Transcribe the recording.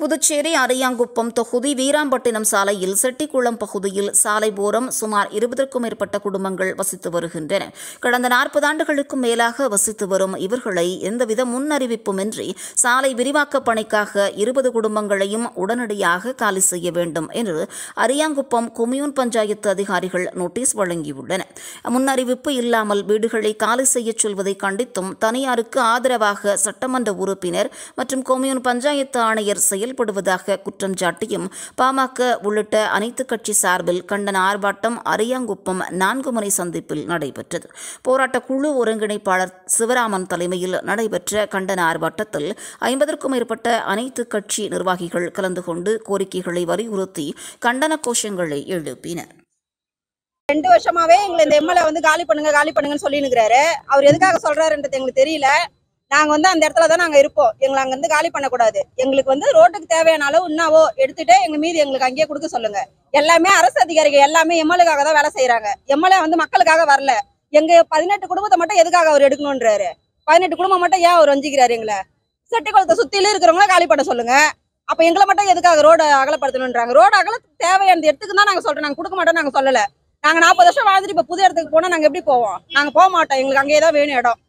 புதுச்சேரி அரியாங்குப்பம் தொகுதி வீராம்பட்டினம் சாலையில் செட்டிக்குளம் பகுதியில் சாலை போரம் சுமார் இருபதற்கும் மேற்பட்ட குடும்பங்கள் வசித்து வருகின்றன கடந்த நாற்பது ஆண்டுகளுக்கும் மேலாக வசித்து வரும் இவர்களை எந்தவித முன்னறிவிப்புமின்றி சாலை விரிவாக்க பணிக்காக இருபது குடும்பங்களையும் உடனடியாக காலி செய்ய வேண்டும் என்று அரியாங்குப்பம் கொம்யூன் பஞ்சாயத்து அதிகாரிகள் நோட்டீஸ் வழங்கியுள்ளனர் முன்னறிவிப்பு இல்லாமல் வீடுகளை காலி செய்யச் சொல்வதை கண்டித்தும் தனியாருக்கு ஆதரவாக சட்டமன்ற உறுப்பினர் மற்றும் கொம்யூன் பஞ்சாயத்து ஆணையர் செயல் செயல்படுவதாக குற்றம் சாட்டியும் பாமக உள்ளிட்ட அனைத்து கட்சி சார்பில் கண்டன ஆர்ப்பாட்டம் அரியாங்குப்பம் நான்கு முறை சந்திப்பில் நடைபெற்றது போராட்ட குழு ஒருங்கிணைப்பாளர் சிவராமன் தலைமையில் நடைபெற்ற கண்டன ஆர்ப்பாட்டத்தில் ஐம்பதற்கும் மேற்பட்ட அனைத்து கட்சி நிர்வாகிகள் கலந்து கொண்டு கோரிக்கைகளை வலியுறுத்தி கண்டன கோஷங்களை எழுப்பினர் ரெண்டு வருஷமாவே எங்களை இந்த எம்எல்ஏ வந்து காலி பண்ணுங்க காலி பண்ணுங்கன்னு சொல்லி அவர் எதுக்காக சொல்றாருன்றது எங்களுக்கு தெரியல நாங்கள் வந்து அந்த இடத்துல தான் நாங்கள் இருப்போம் எங்களை அங்கேருந்து காலி பண்ணக்கூடாது எங்களுக்கு வந்து ரோட்டுக்கு தேவையான அளவு உண்ணாவோ எடுத்துட்டு எங்கள் மீதி எங்களுக்கு அங்கேயே கொடுக்க சொல்லுங்க எல்லாமே அரசு அதிகாரிகள் எல்லாமே எம்எல்ஏக்காக தான் வேலை செய்கிறாங்க எம்எல்ஏ வந்து மக்களுக்காக வரல எங்கள் பதினெட்டு குடும்பத்தை மட்டும் எதுக்காக அவர் எடுக்கணுன்றாரு பதினெட்டு குடும்பம் மட்டும் ஏன் அவர் வஞ்சிக்கிறாரு எங்களை செட்டிக்குளத்தை சுற்றிலும் இருக்கிறவங்கள காலி பண்ண சொல்லுங்க அப்போ எங்களை மட்டும் எதுக்காக ரோடு அகலப்படுத்தணும்ன்றாங்க ரோடு அகல தேவையான இடத்துக்கு தான் நாங்கள் சொல்கிறோம் நாங்கள் கொடுக்க மாட்டோம் நாங்கள் சொல்லலை நாங்கள் நாற்பது வருஷம் வாழ்ந்துட்டு இப்போ புது இடத்துக்கு போனால் நாங்கள் எப்படி போவோம் நாங்கள் போக மாட்டோம் எங்களுக்கு அங்கேயே தான் வேணும் இடம்